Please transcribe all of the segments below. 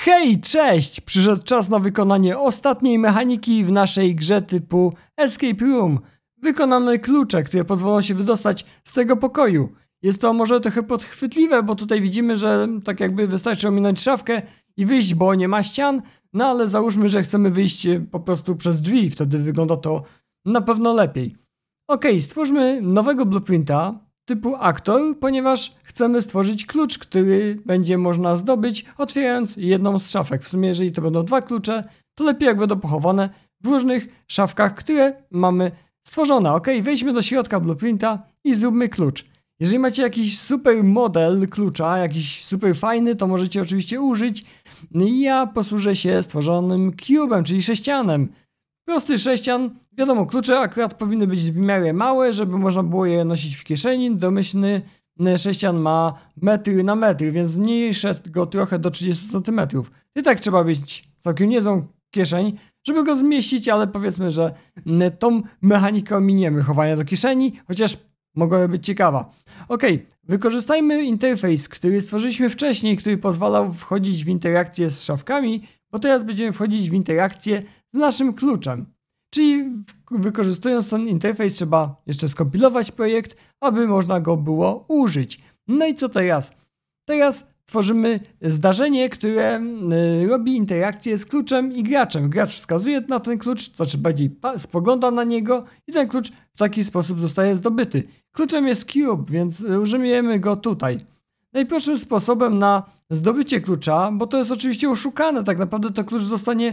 Hej, cześć! Przyszedł czas na wykonanie ostatniej mechaniki w naszej grze typu Escape Room. Wykonamy klucze, które pozwolą się wydostać z tego pokoju. Jest to może trochę podchwytliwe, bo tutaj widzimy, że tak jakby wystarczy ominąć szafkę i wyjść, bo nie ma ścian, no ale załóżmy, że chcemy wyjść e, po prostu przez drzwi, wtedy wygląda to na pewno lepiej. Ok, stwórzmy nowego blueprinta, typu aktor, ponieważ chcemy stworzyć klucz, który będzie można zdobyć, otwierając jedną z szafek. W sumie, jeżeli to będą dwa klucze, to lepiej jak będą pochowane w różnych szafkach, które mamy stworzone. Ok, wejdźmy do środka blueprinta i zróbmy klucz. Jeżeli macie jakiś super model klucza, jakiś super fajny, to możecie oczywiście użyć. No ja posłużę się stworzonym cubem, czyli sześcianem. Prosty sześcian, wiadomo, klucze akurat powinny być w miarę małe, żeby można było je nosić w kieszeni. Domyślny e, sześcian ma metry na metr, więc zmniejszę go trochę do 30 cm. I tak trzeba mieć całkiem niezłą kieszeń, żeby go zmieścić, ale powiedzmy, że tą mechanikę ominiemy chowania do kieszeni, chociaż mogłaby być ciekawa. Ok, wykorzystajmy interfejs, który stworzyliśmy wcześniej, który pozwalał wchodzić w interakcję z szafkami, bo teraz będziemy wchodzić w interakcję z naszym kluczem. Czyli wykorzystując ten interfejs trzeba jeszcze skompilować projekt, aby można go było użyć. No i co teraz? Teraz tworzymy zdarzenie, które mm, y, robi interakcję z kluczem i graczem. Gracz wskazuje na ten klucz, znaczy bardziej spogląda na niego i ten klucz w taki sposób zostaje zdobyty. Kluczem jest cube, więc użyjemy go tutaj. Najprostszym sposobem na zdobycie klucza, bo to jest oczywiście oszukane. Tak naprawdę to klucz zostanie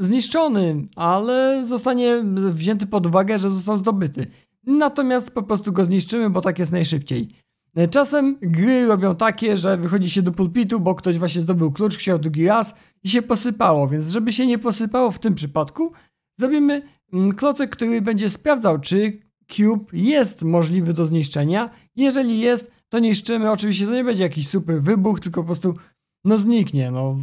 zniszczony, ale zostanie wzięty pod uwagę, że został zdobyty. Natomiast po prostu go zniszczymy, bo tak jest najszybciej. E, czasem gry robią takie, że wychodzi się do pulpitu, bo ktoś właśnie zdobył klucz, chciał drugi raz i się posypało, więc żeby się nie posypało w tym przypadku, zrobimy mm, klocek, który będzie sprawdzał, czy cube jest możliwy do zniszczenia. Jeżeli jest, to niszczymy. Oczywiście to nie będzie jakiś super wybuch, tylko po prostu no zniknie. No.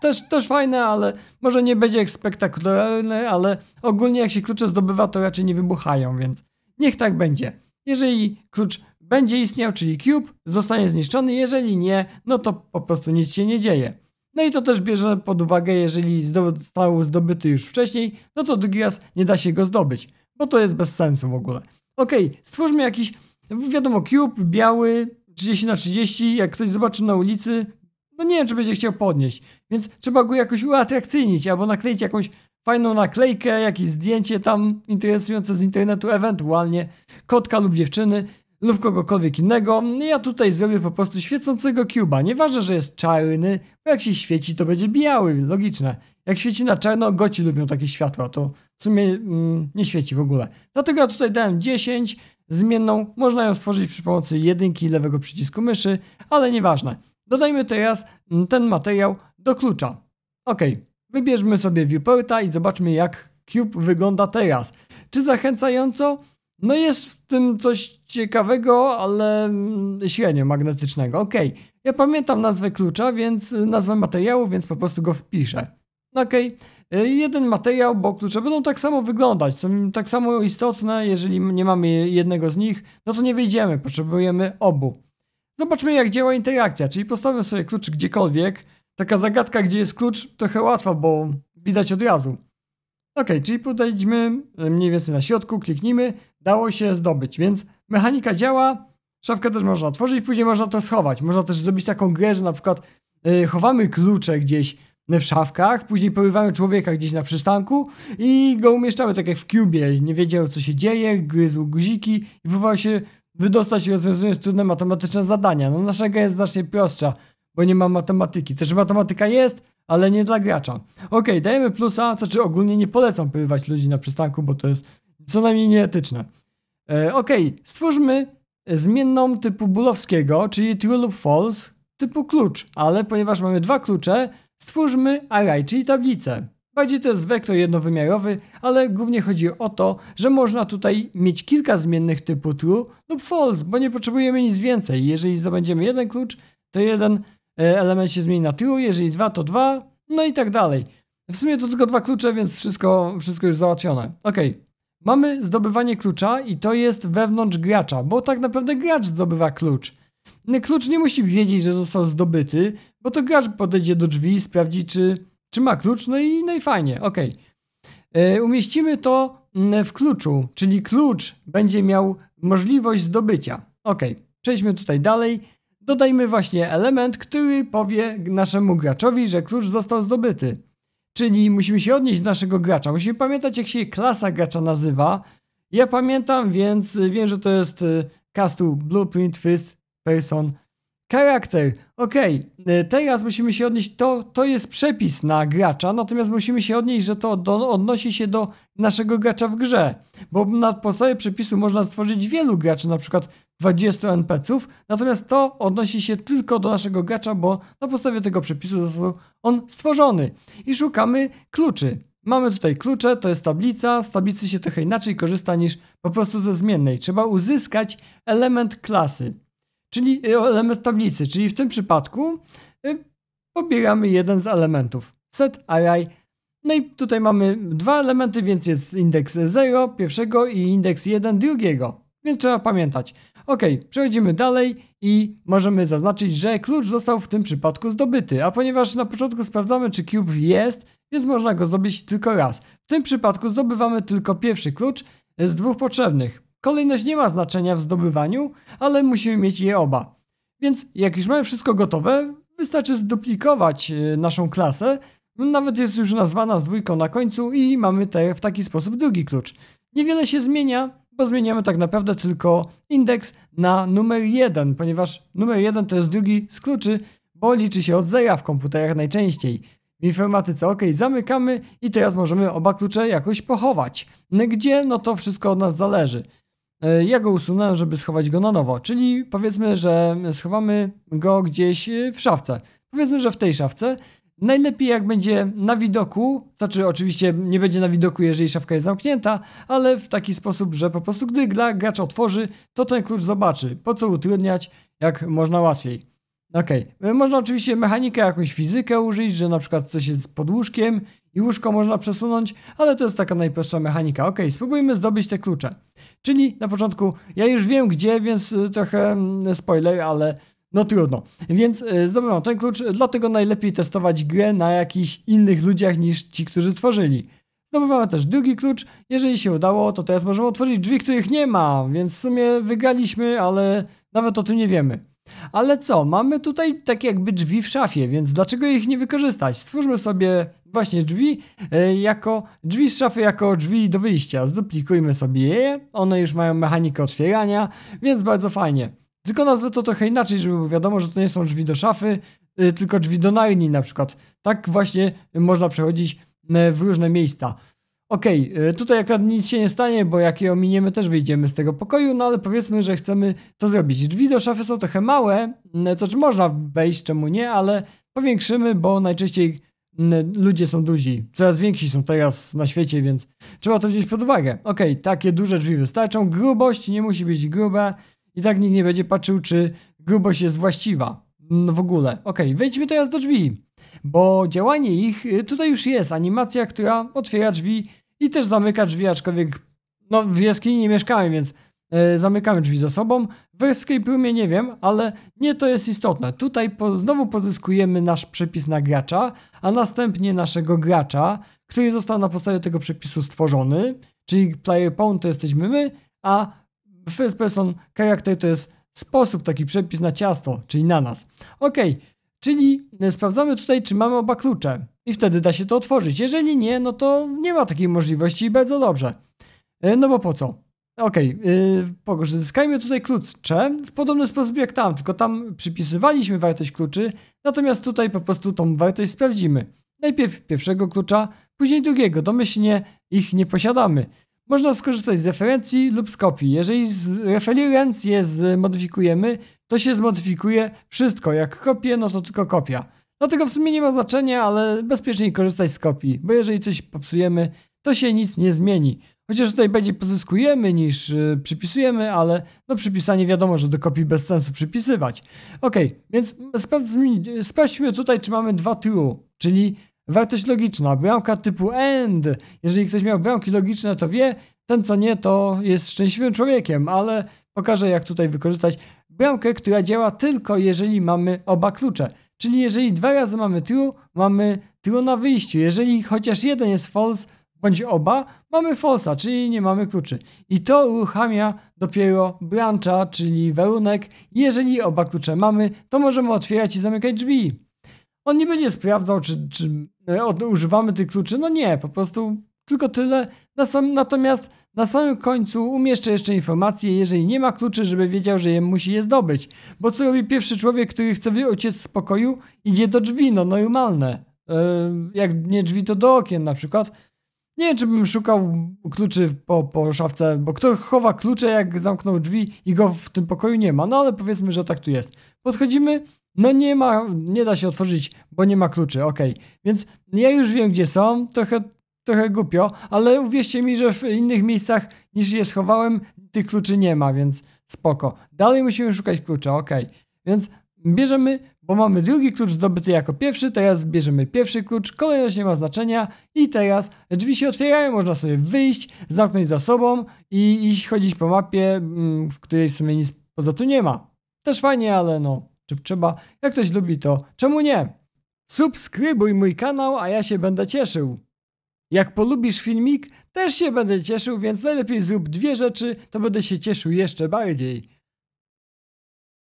Też, też fajne, ale może nie będzie jak spektakularne, ale ogólnie jak się klucze zdobywa, to raczej nie wybuchają, więc niech tak będzie. Jeżeli klucz będzie istniał, czyli cube, zostanie zniszczony, jeżeli nie, no to po prostu nic się nie dzieje. No i to też bierze pod uwagę, jeżeli został zdobyty już wcześniej, no to drugi raz nie da się go zdobyć, bo to jest bez sensu w ogóle. Okej, okay, stwórzmy jakiś Wiadomo, cube biały, 30 na 30, jak ktoś zobaczy na ulicy, no nie wiem, czy będzie chciał podnieść. Więc trzeba go jakoś uatrakcyjnić albo nakleić jakąś fajną naklejkę, jakieś zdjęcie tam interesujące z internetu, ewentualnie kotka lub dziewczyny lub kogokolwiek innego. No ja tutaj zrobię po prostu świecącego cuba. Nieważne, że jest czarny, bo jak się świeci, to będzie biały, logiczne. Jak świeci na czarno, goci lubią takie światła, to w sumie mm, nie świeci w ogóle. Dlatego ja tutaj dałem 10, zmienną można ją stworzyć przy pomocy jedynki lewego przycisku myszy, ale nieważne. Dodajmy teraz ten materiał do klucza. Ok, wybierzmy sobie viewporta i zobaczmy jak cube wygląda teraz. Czy zachęcająco? No jest w tym coś ciekawego, ale mm, średnio magnetycznego. Ok, ja pamiętam nazwę klucza, więc y, nazwę materiału, więc po prostu go wpiszę. Ok, E, jeden materiał, bo klucze będą no tak samo wyglądać, są tak samo istotne, jeżeli nie mamy jednego z nich, no to nie wyjdziemy, potrzebujemy obu. Zobaczmy jak działa interakcja, czyli postawię sobie klucz gdziekolwiek, taka zagadka gdzie jest klucz trochę łatwa, bo widać od razu. Ok, czyli podejdźmy e, mniej więcej na środku, kliknijmy, dało się zdobyć, więc mechanika działa, szafkę też można otworzyć, później można to schować, można też zrobić taką grę, że na przykład yy, chowamy klucze gdzieś, w szafkach, później porywamy człowieka gdzieś na przystanku i go umieszczamy tak jak w Cubie, nie wiedział co się dzieje, gryzł guziki i próbował się wydostać i rozwiązując trudne matematyczne zadania. No nasza gra jest znacznie prostsza, bo nie ma matematyki. Też matematyka jest, ale nie dla gracza. Ok, dajemy plusa, co czy znaczy ogólnie nie polecam porywać ludzi na przystanku, bo to jest co najmniej nieetyczne. E, ok, stwórzmy zmienną typu Bulowskiego, czyli true lub false, typu klucz, ale ponieważ mamy dwa klucze, Stwórzmy array, czyli tablicę. Bardziej to jest wektor jednowymiarowy, ale głównie chodzi o to, że można tutaj mieć kilka zmiennych typu true lub false, bo nie potrzebujemy nic więcej. Jeżeli zdobędziemy jeden klucz, to jeden e, element się zmieni na true, jeżeli dwa, to dwa, no i tak dalej. W sumie to tylko dwa klucze, więc wszystko, wszystko już załatwione. Ok, mamy zdobywanie klucza i to jest wewnątrz gracza, bo tak naprawdę gracz zdobywa klucz. Klucz nie musi wiedzieć, że został zdobyty, bo to gracz podejdzie do drzwi, sprawdzi, czy, czy ma klucz, no i, no i fajnie, ok. E, umieścimy to mm, w kluczu, czyli klucz będzie miał możliwość zdobycia. Ok, przejdźmy tutaj dalej. Dodajmy właśnie element, który powie naszemu graczowi, że klucz został zdobyty. Czyli musimy się odnieść do naszego gracza. Musimy pamiętać, jak się klasa gracza nazywa. Ja pamiętam, więc wiem, że to jest e, Castle Blueprint Fist person. Charakter. Ok, teraz musimy się odnieść, to, to jest przepis na gracza, natomiast musimy się odnieść, że to do, odnosi się do naszego gracza w grze, bo na podstawie przepisu można stworzyć wielu graczy, na przykład 20 NPC-ów, natomiast to odnosi się tylko do naszego gracza, bo na podstawie tego przepisu został on stworzony. I szukamy kluczy. Mamy tutaj klucze, to jest tablica, z tablicy się trochę inaczej korzysta niż po prostu ze zmiennej. Trzeba uzyskać element klasy czyli e, element tablicy, czyli w tym przypadku e, pobieramy jeden z elementów, set array. No i tutaj mamy dwa elementy, więc jest indeks 0 pierwszego i indeks 1 drugiego, więc trzeba pamiętać. Ok, przechodzimy dalej i możemy zaznaczyć, że klucz został w tym przypadku zdobyty, a ponieważ na początku sprawdzamy, czy cube jest, więc można go zdobyć tylko raz. W tym przypadku zdobywamy tylko pierwszy klucz z dwóch potrzebnych. Kolejność nie ma znaczenia w zdobywaniu, ale musimy mieć je oba. Więc jak już mamy wszystko gotowe, wystarczy zduplikować y, naszą klasę, nawet jest już nazwana z dwójką na końcu i mamy te, w taki sposób drugi klucz. Niewiele się zmienia, bo zmieniamy tak naprawdę tylko indeks na numer 1, ponieważ numer 1 to jest drugi z kluczy, bo liczy się od zera w komputerach najczęściej. W informatyce ok, zamykamy i teraz możemy oba klucze jakoś pochować. No gdzie? No to wszystko od nas zależy. E, ja go usunąłem, żeby schować go na nowo, czyli powiedzmy, że schowamy go gdzieś e, w szafce. Powiedzmy, że w tej szafce. Najlepiej jak będzie na widoku, znaczy oczywiście nie będzie na widoku, jeżeli szafka jest zamknięta, ale w taki sposób, że po prostu gdy gracz otworzy, to ten klucz zobaczy. Po co utrudniać, jak można łatwiej. Okej, okay. E, można oczywiście mechanikę, jakąś fizykę użyć, że na przykład coś jest pod łóżkiem i łóżko można przesunąć, ale to jest taka najprostsza mechanika. Ok, spróbujmy zdobyć te klucze. Czyli na początku ja już wiem gdzie, więc y, trochę mm, spoiler, ale no trudno. Więc y, zdobywam ten klucz, dlatego najlepiej testować grę na jakichś innych ludziach niż ci, którzy tworzyli. Zdobywamy też drugi klucz. Jeżeli się udało, to teraz możemy otworzyć drzwi, których nie ma, więc w sumie wygraliśmy, ale nawet o tym nie wiemy. Ale co, mamy tutaj tak jakby drzwi w szafie, więc dlaczego ich nie wykorzystać? Stwórzmy sobie właśnie drzwi e, jako drzwi z szafy jako drzwi do wyjścia. Zduplikujmy sobie je. One już mają mechanikę otwierania, więc bardzo fajnie. Tylko nazwę to trochę inaczej, żeby było wiadomo, że to nie są drzwi do szafy, e, tylko drzwi do najni na przykład. Tak właśnie można przechodzić e, w różne miejsca. Okej, okay, tutaj akurat nic się nie stanie, bo jak je ominiemy też wyjdziemy z tego pokoju, no ale powiedzmy, że chcemy to zrobić. Drzwi do szafy są trochę małe, to czy można wejść, czemu nie, ale powiększymy, bo najczęściej ludzie są duzi, coraz więksi są teraz na świecie, więc trzeba to wziąć pod uwagę. Okej, okay, takie duże drzwi wystarczą, grubość nie musi być gruba i tak nikt nie będzie patrzył, czy grubość jest właściwa mm, w ogóle. Okej, okay, wejdźmy teraz do drzwi, bo działanie ich, y, tutaj już jest animacja, która otwiera drzwi i też zamyka drzwi, aczkolwiek no w jaskini nie mieszkałem, więc E, zamykamy drzwi za sobą. W escape roomie nie wiem, ale nie to jest istotne. Tutaj po, znowu pozyskujemy nasz przepis na gracza, a następnie naszego gracza, który został na podstawie tego przepisu stworzony, czyli player pawn to jesteśmy my, a first person character to jest sposób, taki przepis na ciasto, czyli na nas. Ok, czyli e, sprawdzamy tutaj, czy mamy oba klucze i wtedy da się to otworzyć. Jeżeli nie, no to nie ma takiej możliwości i bardzo dobrze. E, no bo po co? Okej, y, okay, yy, tutaj tutaj klucze w podobny sposób jak tam, tylko tam przypisywaliśmy wartość kluczy, natomiast tutaj po prostu tą wartość sprawdzimy. Najpierw pierwszego klucza, później drugiego, domyślnie ich nie posiadamy. Można skorzystać z referencji lub z kopii. Jeżeli z referencję zmodyfikujemy, to się zmodyfikuje wszystko. Jak kopię, no to tylko kopia. Dlatego w sumie nie ma znaczenia, ale bezpieczniej korzystać z kopii, bo jeżeli coś popsujemy, to się nic nie zmieni. Chociaż tutaj będzie pozyskujemy niż yy, przypisujemy, ale no przypisanie wiadomo, że do kopii bez sensu przypisywać. Ok, więc sprawdźmy, sprawdźmy tutaj, czy mamy dwa tyłu, czyli wartość logiczna, bramka typu AND. Jeżeli ktoś miał bramki logiczne, to wie, ten co nie, to jest szczęśliwym człowiekiem, ale pokażę jak tutaj wykorzystać bramkę, która działa tylko jeżeli mamy oba klucze. Czyli jeżeli dwa razy mamy true, mamy true na wyjściu. Jeżeli chociaż jeden jest false, bądź oba, mamy falsa, czyli nie mamy kluczy. I to uruchamia dopiero brancha, czyli warunek. Jeżeli oba klucze mamy, to możemy otwierać i zamykać drzwi. On nie będzie sprawdzał, czy, czy e, używamy tych kluczy. No nie, po prostu tylko tyle. Natomiast na samym końcu umieszczę jeszcze informację, jeżeli nie ma kluczy, żeby wiedział, że je musi je zdobyć. Bo co robi pierwszy człowiek, który chce uciec z pokoju? Idzie do drzwi, no normalne. E, jak nie drzwi, to do okien na przykład nie wiem, czy bym szukał kluczy po, po szafce, bo kto chowa klucze, jak zamknął drzwi i go w tym pokoju nie ma. No ale powiedzmy, że tak tu jest. Podchodzimy, no nie ma, nie da się otworzyć, bo nie ma kluczy, ok. Więc ja już wiem, gdzie są, trochę, trochę głupio, ale uwierzcie mi, że w innych miejscach niż je schowałem, tych kluczy nie ma, więc spoko. Dalej musimy szukać klucza, ok. Więc bierzemy bo mamy drugi klucz zdobyty jako pierwszy, teraz bierzemy pierwszy klucz, kolejność nie ma znaczenia i teraz drzwi się otwierają, można sobie wyjść, zamknąć za sobą i iść chodzić po mapie, mm, w której w sumie nic poza tym nie ma. Też fajnie, ale no, czy trzeba, jak ktoś lubi to, czemu nie? Subskrybuj mój kanał, a ja się będę cieszył. Jak polubisz filmik, też się będę cieszył, więc najlepiej zrób dwie rzeczy, to będę się cieszył jeszcze bardziej.